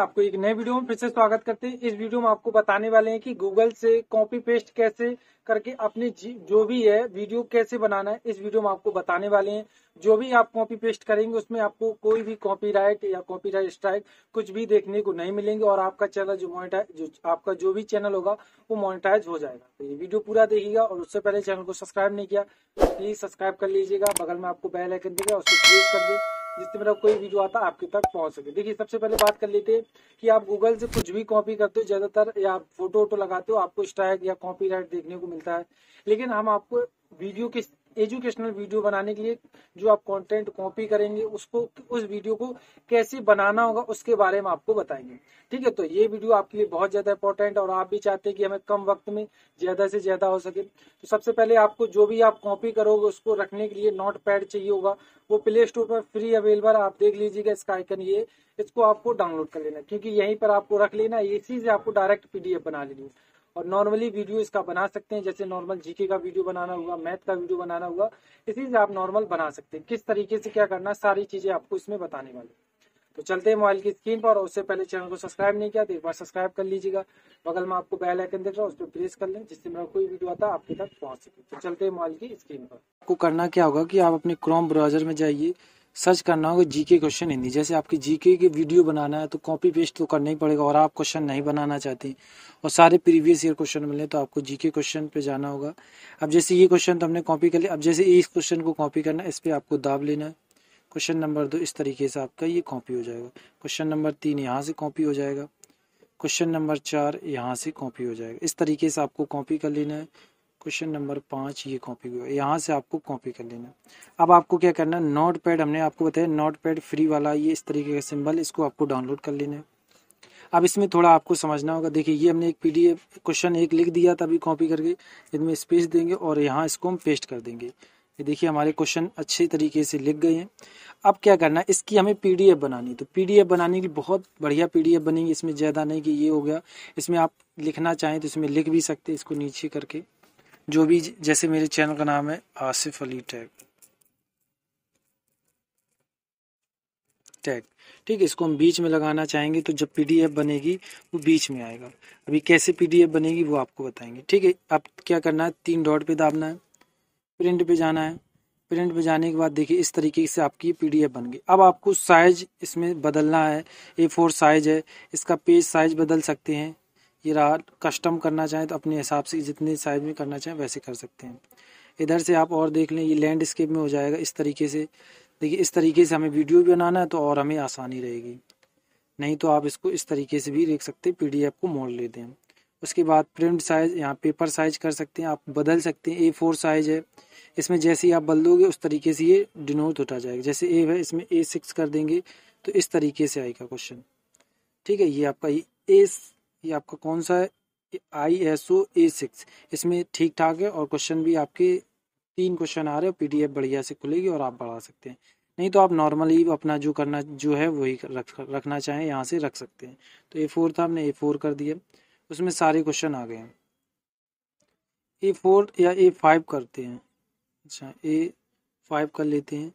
आपको एक नए वीडियो में फिर से स्वागत करते हैं इस वीडियो में आपको बताने वाले हैं कि गूगल से कॉपी पेस्ट कैसे करके अपने जो भी है वीडियो कैसे बनाना है इस वीडियो में आपको बताने वाले हैं जो भी आप कॉपी पेस्ट करेंगे उसमें आपको कोई भी कॉपीराइट या कॉपीराइट स्ट्राइक कुछ भी देखने को नहीं मिलेंगे और आपका चैनल जो मोनिटाइज आपका जो भी चैनल होगा वो मोनिटाइज हो जाएगा तो ये वीडियो पूरा देखिएगा और उससे पहले चैनल को सब्सक्राइब नहीं किया प्लीज सब्सक्राइब कर लीजिएगा बगल में आपको बेल आइकन देगा उसको क्लिक कर दे जिससे मेरा कोई वीडियो आता आपके तक पहुंच सके देखिए सबसे पहले बात कर लेते हैं कि आप गूगल से कुछ भी कॉपी करते हो ज्यादातर या आप फोटो वोटो लगाते हो आपको स्ट्राइक या कॉपीराइट देखने को मिलता है लेकिन हम आपको वीडियो किस एजुकेशनल वीडियो बनाने के लिए जो आप कंटेंट कॉपी करेंगे उसको उस वीडियो को कैसे बनाना होगा उसके बारे में आपको बताएंगे ठीक है तो ये वीडियो आपके लिए बहुत ज्यादा इंपॉर्टेंट और आप भी चाहते हैं कि हमें कम वक्त में ज्यादा से ज्यादा हो सके तो सबसे पहले आपको जो भी आप कॉपी करोगे उसको रखने के लिए नोट पैड चाहिए होगा वो प्ले स्टोर पर फ्री अवेलेबल आप देख लीजिएगा इसका आइकन ये इसको आपको डाउनलोड कर लेना क्योंकि यहीं पर आपको रख लेना इसी से आपको डायरेक्ट पीडीएफ बना लेनी है और नॉर्मली वीडियो इसका बना सकते हैं जैसे नॉर्मल जीके का वीडियो बनाना हुआ मैथ का वीडियो बनाना हुआ इसी से आप नॉर्मल बना सकते हैं किस तरीके से क्या करना सारी चीजें आपको इसमें बताने वाले तो चलते हैं मोबाइल की स्क्रीन पर और उससे पहले चैनल को सब्सक्राइब नहीं किया तो एक बार सब्सक्राइब कर लीजिएगा बगल में आपको बेल आइकन दिख रहा है उस पर प्रेस कर लें जिससे मेरा कोई वीडियो आता आपके तक पहुंच सके तो चलते हैं मोबाइल की स्क्रीन पर आपको करना क्या होगा कि आप अपने क्रोम ब्राउजर में जाइए सर्च करना होगा जीके क्वेश्चन हिंदी जैसे आपकी जीके की वीडियो बनाना है तो कॉपी पेस्ट तो करना ही पड़ेगा और आप क्वेश्चन नहीं बनाना चाहते और सारे प्रीवियस ईयर क्वेश्चन मिले तो आपको जीके क्वेश्चन पे जाना होगा अब जैसे ये क्वेश्चन तो हमने कॉपी कर लिया अब जैसे इस क्वेश्चन को कॉपी करना है इस पर आपको दाब लेना है क्वेश्चन नंबर दो इस तरीके से आपका ये कॉपी हो जाएगा क्वेश्चन नंबर तीन यहाँ से कॉपी हो जाएगा क्वेश्चन नंबर चार यहाँ से कॉपी हो जाएगा इस तरीके से आपको कॉपी कर लेना है क्वेश्चन नंबर पाँच ये कॉपी हुआ यहाँ से आपको कॉपी कर लेना अब आपको क्या करना है नोट पैड हमने आपको बताया नोट पैड फ्री वाला ये इस तरीके का सिंबल इसको आपको डाउनलोड कर लेना है अब इसमें थोड़ा आपको समझना होगा देखिए ये हमने एक पीडीएफ क्वेश्चन एक लिख दिया था अभी कॉपी करके इसमें स्पेस देंगे और यहाँ इसको हम पेस्ट कर देंगे ये देखिए हमारे क्वेश्चन अच्छे तरीके से लिख गए हैं अब क्या करना है इसकी हमें पीडीएफ बनानी तो पीडीएफ बनाने की बहुत बढ़िया पीडीएफ बनेगी इसमें ज़्यादा नहीं कि ये हो गया इसमें आप लिखना चाहें तो इसमें लिख भी सकते इसको नीचे करके जो भी जैसे मेरे चैनल का नाम है आसिफ अली टैग टैग ठीक है इसको हम बीच में लगाना चाहेंगे तो जब पीडीएफ बनेगी वो बीच में आएगा अभी कैसे पीडीएफ बनेगी वो आपको बताएंगे ठीक है अब क्या करना है तीन डॉट पे दाबना है प्रिंट पे जाना है प्रिंट पे जाने के बाद देखिए इस तरीके से आपकी पीडीएफ बन गई अब आपको साइज इसमें बदलना है ए फोर साइज है इसका पेज साइज बदल सकते हैं ये रात कस्टम करना चाहें तो अपने हिसाब से जितने साइज में करना चाहें वैसे कर सकते हैं इधर से आप और देख लें ये लैंडस्केप में हो जाएगा इस तरीके से देखिए इस तरीके से हमें वीडियो भी बनाना है तो और हमें आसानी रहेगी नहीं तो आप इसको इस तरीके से भी देख सकते हैं पी को मोड़ लेते हैं उसके बाद प्रिंट साइज यहाँ पेपर साइज कर सकते हैं आप बदल सकते हैं ए फोर साइज है इसमें जैसे ही आप बदलोगे उस तरीके से ये डिनोट होता जाएगा जैसे ए है इसमें ए सिक्स कर देंगे तो इस तरीके से आएगा क्वेश्चन ठीक है ये आपका ए ये आपका कौन सा है I S O A six इसमें ठीक ठाक है और क्वेश्चन भी आपके तीन क्वेश्चन आ रहे हैं पीडीएफ बढ़िया से खुलेगी और आप बढ़ा सकते हैं नहीं तो आप नॉर्मली अपना जो करना जो है वही रख रखना चाहें यहाँ से रख सकते हैं तो ए फोर था हमने ए फोर कर दिया उसमें सारे क्वेश्चन आ गए हैं ए फोर या ए फाइव करते हैं अच्छा ए फाइव कर लेते हैं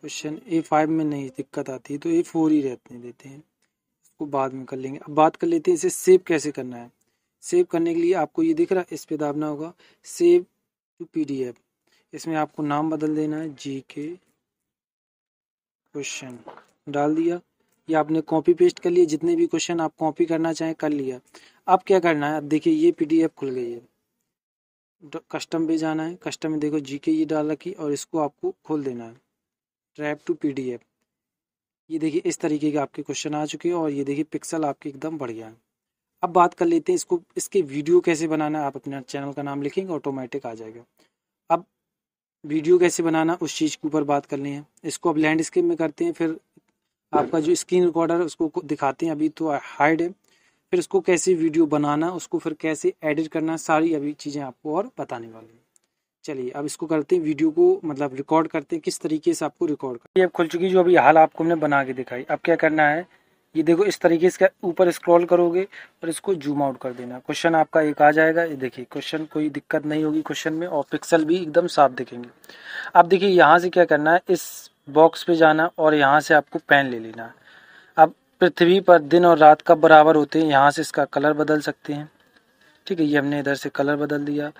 क्वेश्चन ए फाइव में नहीं दिक्कत आती है तो ए फोर ही रहते देते हैं उसको बाद में कर लेंगे अब बात कर लेते हैं इसे सेव कैसे करना है सेव करने के लिए आपको ये दिख रहा है इस पर दाबना होगा सेव टू पी इसमें आपको नाम बदल देना है जी के क्वेश्चन डाल दिया या आपने कॉपी पेस्ट कर लिया जितने भी क्वेश्चन आप कॉपी करना चाहें कर लिया अब क्या करना है अब देखिए ये पीडीएफ खुल गई है कस्टम पे जाना है कस्टम में देखो जीके ये डाल रखी और इसको आपको खोल देना है ट्रैप टू पीडीएफ ये देखिए इस तरीके के आपके क्वेश्चन आ चुके हैं और ये देखिए पिक्सल आपके एकदम बढ़िया है अब बात कर लेते हैं इसको इसके वीडियो कैसे बनाना आप अपने चैनल का नाम लिखेंगे ऑटोमेटिक आ जाएगा अब वीडियो कैसे बनाना उस चीज़ के ऊपर बात करनी है इसको अब लैंडस्केप में करते हैं फिर आपका जो स्क्रीन रिकॉर्डर उसको दिखाते हैं अभी तो हाइड है फिर उसको कैसे वीडियो बनाना उसको फिर कैसे एडिट करना सारी अभी चीज़ें आपको और बताने वाली हैं चलिए अब इसको करते हैं वीडियो को मतलब रिकॉर्ड करते हैं किस तरीके से आपको रिकॉर्ड करते हैं अब खुल चुकी जो अभी हाल आपको हमने बना के दिखाई अब क्या करना है ये देखो इस तरीके से ऊपर स्क्रॉल करोगे और इसको जूम आउट कर देना क्वेश्चन आपका एक आ जाएगा ये देखिए क्वेश्चन कोई दिक्कत नहीं होगी क्वेश्चन में और पिक्सल भी एकदम साफ दिखेंगे अब देखिए यहाँ से क्या करना है इस बॉक्स पे जाना और यहाँ से आपको पेन ले लेना अब पृथ्वी पर दिन और रात कब बराबर होते हैं यहाँ से इसका कलर बदल सकते हैं ठीक है ये हमने इधर से कलर बदल दिया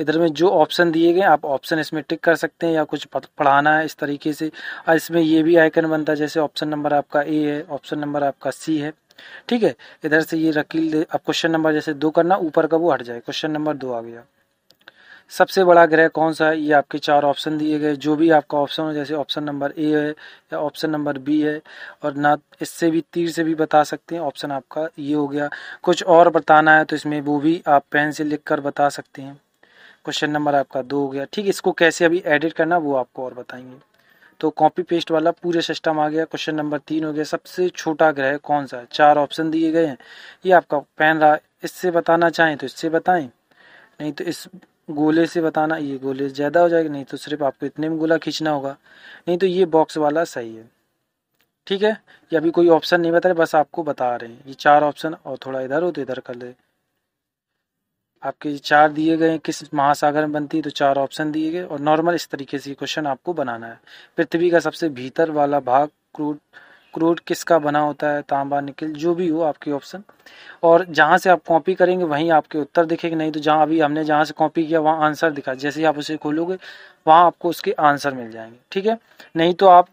इधर में जो ऑप्शन दिए गए आप ऑप्शन इसमें टिक कर सकते हैं या कुछ पढ़ाना है इस तरीके से और इसमें ये भी आइकन बनता है जैसे ऑप्शन नंबर आपका ए है ऑप्शन नंबर आपका सी है ठीक है इधर से ये रकील अब क्वेश्चन नंबर जैसे दो करना ऊपर का वो हट जाए क्वेश्चन नंबर दो आ गया सबसे बड़ा ग्रह कौन सा है ये आपके चार ऑप्शन दिए गए जो भी आपका ऑप्शन हो जैसे ऑप्शन नंबर ए है या ऑप्शन नंबर बी है और ना इससे भी तीर से भी बता सकते हैं ऑप्शन आपका ये हो गया कुछ और बताना है तो इसमें वो भी आप पेन से लिख कर बता सकते हैं क्वेश्चन नंबर आपका दो हो गया ठीक इसको कैसे अभी एडिट करना वो आपको और बताएंगे तो कॉपी पेस्ट वाला पूरे सिस्टम आ गया क्वेश्चन नंबर तीन हो गया सबसे छोटा ग्रह कौन सा है चार ऑप्शन दिए गए हैं ये आपका पेन रहा इससे बताना चाहें तो इससे बताएं नहीं तो इस गोले से बताना ये गोले ज़्यादा हो जाएगा नहीं तो सिर्फ आपको इतने में गोला खींचना होगा नहीं तो ये बॉक्स वाला सही है ठीक है ये अभी कोई ऑप्शन नहीं बता रहे बस आपको बता रहे हैं ये चार ऑप्शन और थोड़ा इधर हो तो इधर कर ले आपके चार दिए गए किस महासागर में बनती है तो चार ऑप्शन दिए गए और नॉर्मल इस तरीके से क्वेश्चन आपको बनाना है पृथ्वी का सबसे भीतर वाला भाग क्रूड क्रूड किसका बना होता है तांबा निकल जो भी हो आपके ऑप्शन और जहाँ से आप कॉपी करेंगे वहीं आपके उत्तर दिखेंगे नहीं तो जहाँ अभी हमने जहाँ से कॉपी किया वहाँ आंसर दिखा जैसे ही आप उसे खोलोगे वहाँ आपको उसके आंसर मिल जाएंगे ठीक है नहीं तो आप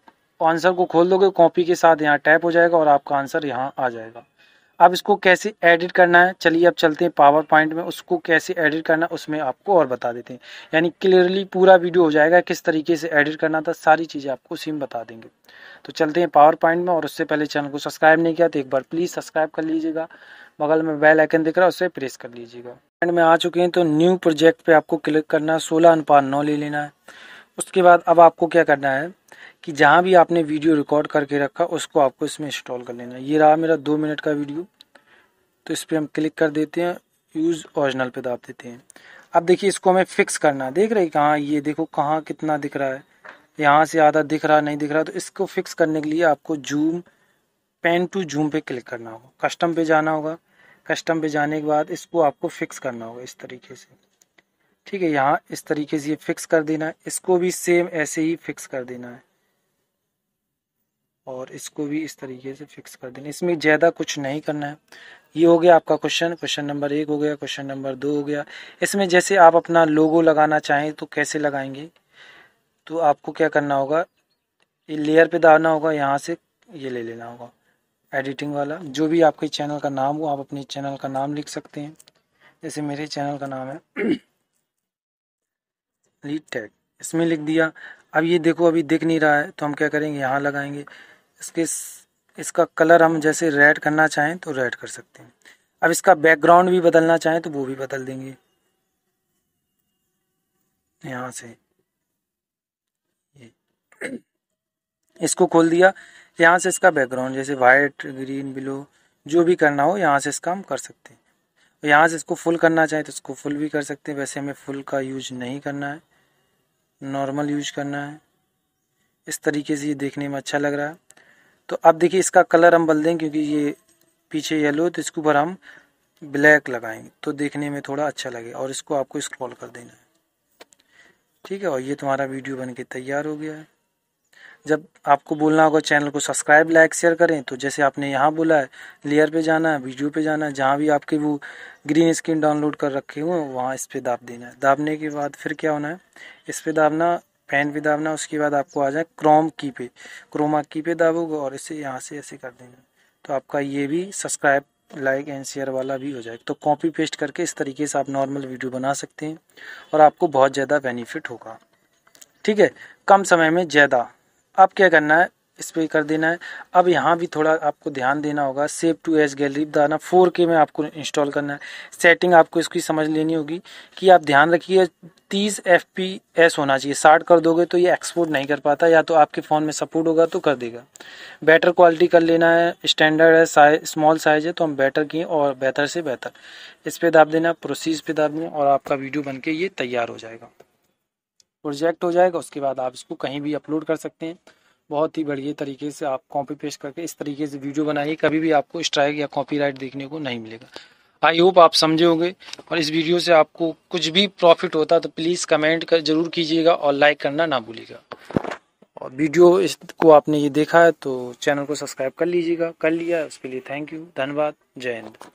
आंसर को खोल दोगे कॉपी के साथ यहाँ टैप हो जाएगा और आपका आंसर यहाँ आ जाएगा अब इसको कैसे एडिट करना है चलिए अब चलते हैं पावर पॉइंट में उसको कैसे एडिट करना उसमें आपको और बता देते हैं यानी क्लियरली पूरा वीडियो हो जाएगा किस तरीके से एडिट करना था सारी चीज़ें आपको सिम बता देंगे तो चलते हैं पावर पॉइंट में और उससे पहले चैनल को सब्सक्राइब नहीं किया तो एक बार प्लीज़ सब्सक्राइब कर लीजिएगा बगल में बेल आइकन दिख रहा है उसे प्रेस कर लीजिएगा एंड में आ चुके हैं तो न्यू प्रोजेक्ट पे आपको क्लिक करना है सोलह अनुपात नौ ले लेना है उसके बाद अब आपको क्या करना है कि जहाँ भी आपने वीडियो रिकॉर्ड करके रखा उसको आपको इसमें इंस्टॉल कर लेना है ये रहा मेरा दो मिनट का वीडियो तो इस पर हम क्लिक कर देते हैं यूज़ ओरिजिनल पे दाब देते हैं अब देखिए इसको हमें फिक्स करना है देख रहे हैं कहाँ ये देखो कहाँ कितना दिख रहा है यहाँ से आधा दिख रहा नहीं दिख रहा तो इसको फिक्स करने के लिए आपको जूम पेन टू जूम पे क्लिक करना होगा कस्टम पे जाना होगा कस्टम पे जाने के बाद इसको आपको फिक्स करना होगा इस तरीके से ठीक है यहाँ इस तरीके से ये फिक्स कर देना है इसको भी सेम ऐसे ही फिक्स कर देना है और इसको भी इस तरीके से फिक्स कर देना इसमें ज़्यादा कुछ नहीं करना है ये हो गया आपका क्वेश्चन क्वेश्चन नंबर एक हो गया क्वेश्चन नंबर दो हो गया इसमें जैसे आप अपना लोगो लगाना चाहें तो कैसे लगाएंगे तो आपको क्या करना होगा ये लेयर पे दाना होगा यहाँ से ये ले लेना होगा एडिटिंग वाला जो भी आपके चैनल का नाम हो आप अपने चैनल का नाम लिख सकते हैं जैसे मेरे चैनल का नाम है लीड टैग इसमें लिख दिया अब ये देखो अभी दिख नहीं रहा है तो हम क्या करेंगे यहाँ लगाएंगे इसके इसका कलर हम जैसे रेड करना चाहें तो रेड कर सकते हैं अब इसका बैकग्राउंड भी बदलना चाहें तो वो भी बदल देंगे यहाँ से ये इसको खोल दिया यहाँ से इसका बैकग्राउंड जैसे वाइट ग्रीन ब्लू जो भी करना हो यहाँ से इसका हम कर सकते हैं यहाँ से इसको फुल करना चाहें तो इसको फुल भी कर सकते हैं वैसे हमें फुल का यूज नहीं करना है नॉर्मल यूज करना है इस तरीके से ये देखने में अच्छा लग रहा है तो अब देखिए इसका कलर हम बदल दें क्योंकि ये पीछे येलो तो इसके ऊपर हम ब्लैक लगाएंगे तो देखने में थोड़ा अच्छा लगे और इसको आपको स्क्रॉल कर देना है ठीक है और ये तुम्हारा वीडियो बन के तैयार हो गया है जब आपको बोलना होगा चैनल को सब्सक्राइब लाइक शेयर करें तो जैसे आपने यहाँ बोला है लेयर पे जाना है वीडियो पे जाना है जहाँ भी आपके वो ग्रीन स्क्रीन डाउनलोड कर रखे हुए वहाँ इस पर दाब देना है दाबने के बाद फिर क्या होना है इस पर दाबना पेन पे दाबना उसके बाद आपको आ जाए क्रोम की पे क्रोमा की पे दाबोगे और इसे यहाँ से ऐसे कर देंगे तो आपका ये भी सब्सक्राइब लाइक एंड शेयर वाला भी हो जाएगा तो कॉपी पेस्ट करके इस तरीके से आप नॉर्मल वीडियो बना सकते हैं और आपको बहुत ज़्यादा बेनिफिट होगा ठीक है कम समय में ज़्यादा अब क्या करना है इस पर कर देना है अब यहाँ भी थोड़ा आपको ध्यान देना होगा सेव टू एज गैलरी दाना फोर के में आपको इंस्टॉल करना है सेटिंग आपको इसकी समझ लेनी होगी कि आप ध्यान रखिए तीस एफ पी एस होना चाहिए साठ कर दोगे तो ये एक्सपोर्ट नहीं कर पाता या तो आपके फ़ोन में सपोर्ट होगा तो कर देगा बेटर क्वालिटी कर लेना है स्टैंडर्ड है साइज स्मॉल साइज है तो हम बेटर किए और बेहतर से बेहतर इस पर दाब देना प्रोसीज पे दाब देना और आपका वीडियो बन के ये तैयार हो जाएगा प्रोजेक्ट हो जाएगा उसके बाद आप इसको कहीं भी अपलोड कर सकते हैं बहुत ही बढ़िया तरीके से आप कॉपी पेस्ट करके इस तरीके से वीडियो बनाइए कभी भी आपको स्ट्राइक या कॉपीराइट देखने को नहीं मिलेगा आई होप आप समझे होंगे और इस वीडियो से आपको कुछ भी प्रॉफिट होता तो प्लीज़ कमेंट कर जरूर कीजिएगा और लाइक करना ना भूलिएगा और वीडियो इसको आपने ये देखा है तो चैनल को सब्सक्राइब कर लीजिएगा कर लिया उसके लिए थैंक यू धन्यवाद जय हिंद